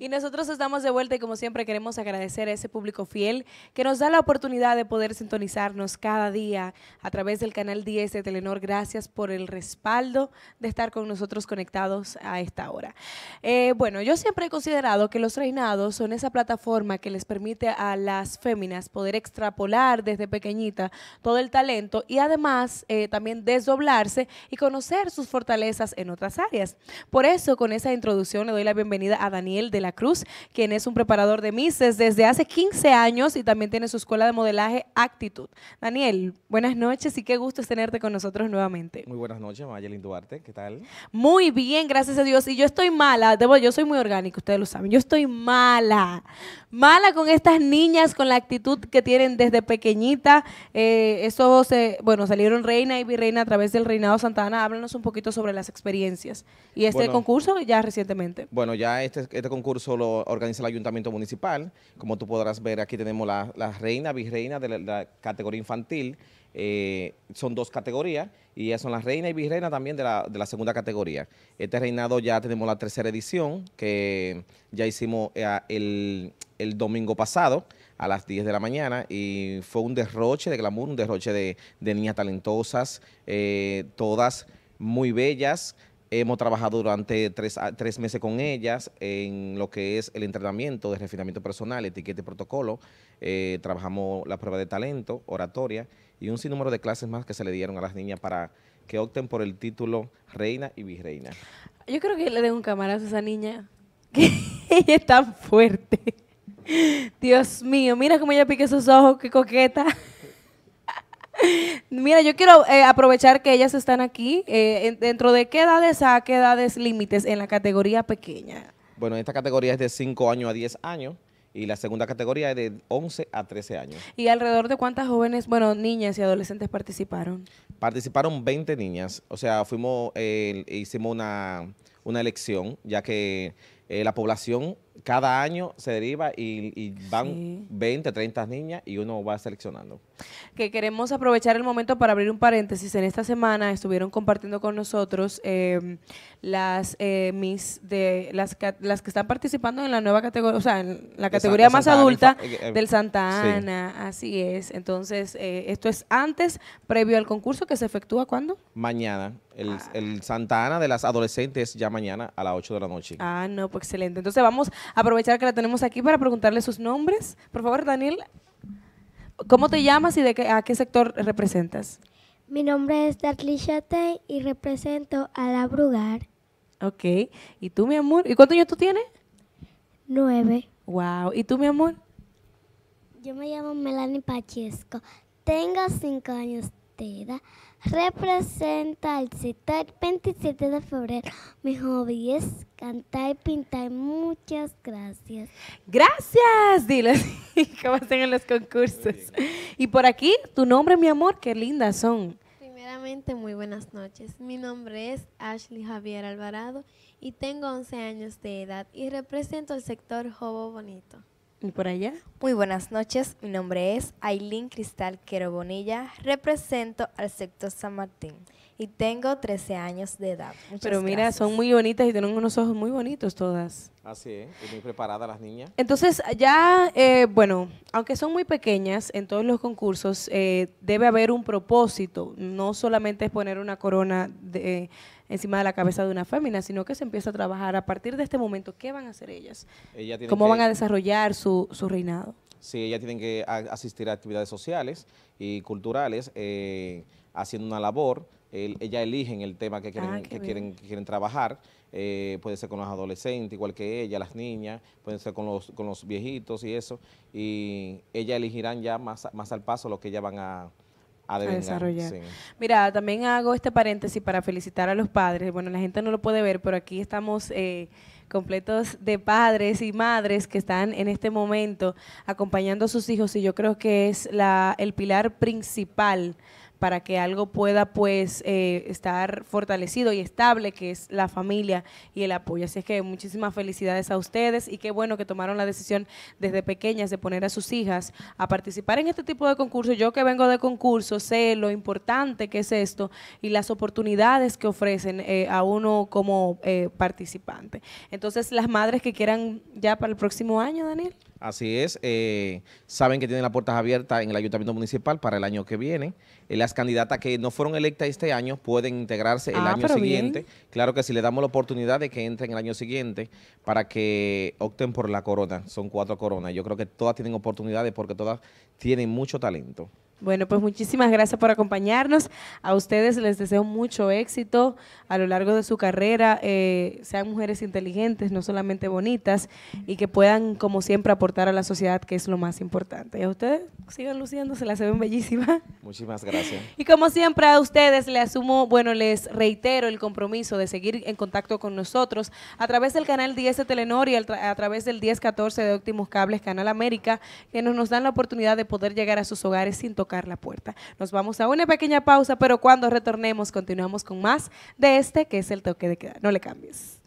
Y nosotros estamos de vuelta y como siempre queremos agradecer a ese público fiel que nos da la oportunidad de poder sintonizarnos cada día a través del canal 10 de Telenor. Gracias por el respaldo de estar con nosotros conectados a esta hora. Eh, bueno, yo siempre he considerado que los reinados son esa plataforma que les permite a las féminas poder extrapolar desde pequeñita todo el talento y además eh, también desdoblarse y conocer sus fortalezas en otras áreas. Por eso, con esa introducción le doy la bienvenida a Daniel de la Cruz, quien es un preparador de Mises desde hace 15 años y también tiene su escuela de modelaje Actitud. Daniel, buenas noches y qué gusto es tenerte con nosotros nuevamente. Muy buenas noches, Mayelin Duarte, ¿qué tal? Muy bien, gracias a Dios. Y yo estoy mala, debo, yo soy muy orgánico, ustedes lo saben, yo estoy mala, mala con estas niñas, con la actitud que tienen desde pequeñita. Eh, bueno, salieron reina y virreina a través del reinado Santana. Háblanos un poquito sobre las experiencias y este concurso ya recientemente. Bueno, ya este, este concurso Solo organiza el ayuntamiento municipal. Como tú podrás ver, aquí tenemos la, la reina, virreina de la, categoría infantil. Eh, son dos categorías y ya son la reina y virreina también de la, segunda categoría. Este reinado ya tenemos la tercera edición que ya hicimos eh, el, domingo pasado a las 10 de la mañana y fue un derroche de glamour, un derroche de, niñas talentosas, eh, todas muy bellas, Hemos trabajado durante tres, meses con ellas en lo que es el entrenamiento de refinamiento personal, etiqueta y protocolo. Eh, trabajamos la prueba de talento, oratoria y un sinnúmero de clases más que se le dieron a las niñas para que opten por el título reina y virreina. Yo creo que le den un camarazo a esa niña, que ella es tan fuerte. Dios mío, mira cómo ella pica sus ojos, qué coqueta. Mira, yo quiero eh, aprovechar que ellas están aquí. Eh, ¿Dentro de qué edades a qué edades límites en la categoría pequeña? Bueno, esta categoría es de 5 años a 10 años y la segunda categoría es de 11 a 13 años. ¿Y alrededor de cuántas jóvenes, bueno, niñas y adolescentes participaron? Participaron 20 niñas, o sea, fuimos, eh, hicimos una, una elección, ya que eh, la población cada año se deriva y, van 20, 30 niñas y uno va seleccionando. Que queremos aprovechar el momento para abrir un paréntesis. En esta semana estuvieron compartiendo con nosotros em, las eh, mis de las, las que están participando en la nueva categoría, o sea, en la categoría más adulta eh, del Santa Ana. Así es. Entonces, esto es antes, previo al concurso que se efectúa cuándo? Mañana. El, ah. el Santa Ana de las adolescentes ya mañana a las 8 de la noche. Ah, no, pues excelente. Entonces vamos a aprovechar que la tenemos aquí para preguntarle sus nombres. Por favor, Daniel, ¿cómo te llamas y de qué, a qué sector representas? Mi nombre es Darly y represento a La Brugar. Ok. ¿Y tú, mi amor? ¿Y cuántos años tú tienes? Nueve. Wow. ¿Y tú, mi amor? Yo me llamo Melanie Pachesco. Tengo cinco años edad representa el sector 27 de febrero. Mi hobby es cantar y pintar. Muchas gracias. Gracias, diles cómo hacen en los concursos. Y por aquí, tu nombre, mi amor, qué lindas son. Primeramente, muy buenas noches. Mi nombre es Ashley Javier Alvarado y tengo 11 años de edad y represento el sector Jobo Bonito. ¿Y por allá? Muy buenas noches, mi nombre es Aileen Cristal Quero Bonilla, represento al sector San Martín y tengo 13 años de edad. Pero mira, son muy bonitas y tienen unos ojos muy bonitos todas. Así es, y muy preparadas las niñas. Entonces, ya, eh, bueno, aunque son muy pequeñas en todos los concursos, eh, debe haber un propósito. No solamente es poner una corona de, encima de la cabeza de una fémina, sino que se empieza a trabajar a partir de este momento. ¿Qué van a hacer ellas? ¿Cómo van a desarrollar su, su reinado? Sí, ellas tienen que asistir a actividades sociales y culturales, eh, haciendo una labor ella elige eligen el tema que quieren, ah, que quieren, quieren trabajar, eh, puede ser con los adolescentes, igual que ella, las niñas, pueden ser con los, con los viejitos y eso, y ellas elegirán ya más, más al paso lo que ellas van a, a, desarrollar. Mira, también hago este paréntesis para felicitar a los padres. Bueno, la gente no lo puede ver, pero aquí estamos eh, completos de padres y madres que están en este momento acompañando a sus hijos y yo creo que es la, el pilar principal para que algo pueda pues eh, estar fortalecido y estable, que es la familia y el apoyo. Así es que muchísimas felicidades a ustedes y qué bueno que tomaron la decisión desde pequeñas de poner a sus hijas a participar en este tipo de concursos. Yo que vengo de concursos sé lo importante que es esto y las oportunidades que ofrecen eh, a uno como eh, participante. Entonces, las madres que quieran ya para el próximo año, Daniel. Así es, eh, saben que tienen las puertas abiertas en el Ayuntamiento Municipal para el año que viene. Eh, las candidatas que no fueron electas este año pueden integrarse el ah, año siguiente. Claro que si le damos la oportunidad de que entren el año siguiente para que opten por la corona. Son cuatro coronas. Yo creo que todas tienen oportunidades porque todas tienen mucho talento. Bueno, pues muchísimas gracias por acompañarnos. A ustedes les deseo mucho éxito a lo largo de su carrera. Eh, sean mujeres inteligentes, no solamente bonitas, y que puedan, como siempre, aportar a la sociedad, que es lo más importante. Y a ustedes sigan luciendo, la se ven bellísima. Muchísimas gracias. Y como siempre, a ustedes les asumo, bueno, les reitero el compromiso de seguir en contacto con nosotros a través del canal 10 de Telenor y a través del 1014 de Óptimos Cables Canal América, que nos dan la oportunidad de poder llegar a sus hogares sin tocar la puerta. Nos vamos a una pequeña pausa, pero cuando retornemos continuamos con más de este que es el toque de queda. No le cambies.